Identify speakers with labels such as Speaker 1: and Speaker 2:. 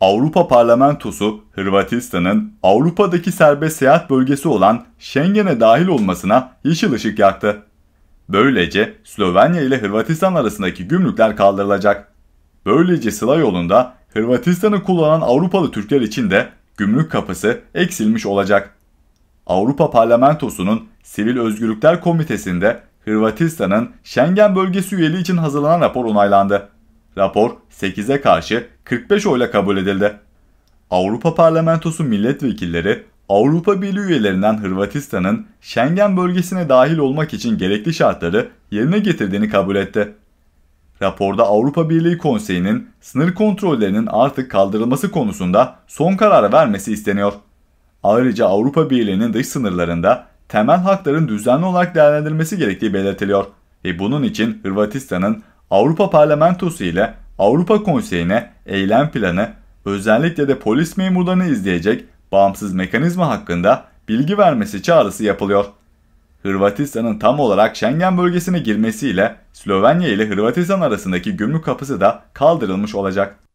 Speaker 1: Avrupa Parlamentosu Hırvatistan'ın Avrupa'daki serbest seyahat bölgesi olan Schengen'e dahil olmasına yeşil ışık yaktı. Böylece Slovenya ile Hırvatistan arasındaki gümrükler kaldırılacak. Böylece sıla yolunda Hırvatistan'ı kullanan Avrupalı Türkler için de gümrük kapısı eksilmiş olacak. Avrupa Parlamentosu'nun Sivil Özgürlükler Komitesi'nde Hırvatistan'ın Schengen bölgesi üyeliği için hazırlanan rapor onaylandı. Rapor 8'e karşı 45 oyla kabul edildi. Avrupa Parlamentosu milletvekilleri Avrupa Birliği üyelerinden Hırvatistan'ın Schengen bölgesine dahil olmak için gerekli şartları yerine getirdiğini kabul etti. Raporda Avrupa Birliği Konseyi'nin sınır kontrollerinin artık kaldırılması konusunda son kararı vermesi isteniyor. Ayrıca Avrupa Birliği'nin dış sınırlarında temel hakların düzenli olarak değerlendirilmesi gerektiği belirtiliyor ve bunun için Hırvatistan'ın Avrupa Parlamentosu ile Avrupa Konseyi'ne eylem planı, özellikle de polis memurlarını izleyecek bağımsız mekanizma hakkında bilgi vermesi çağrısı yapılıyor. Hırvatistan'ın tam olarak Schengen bölgesine girmesiyle Slovenya ile Hırvatistan arasındaki gümrük kapısı da kaldırılmış olacak.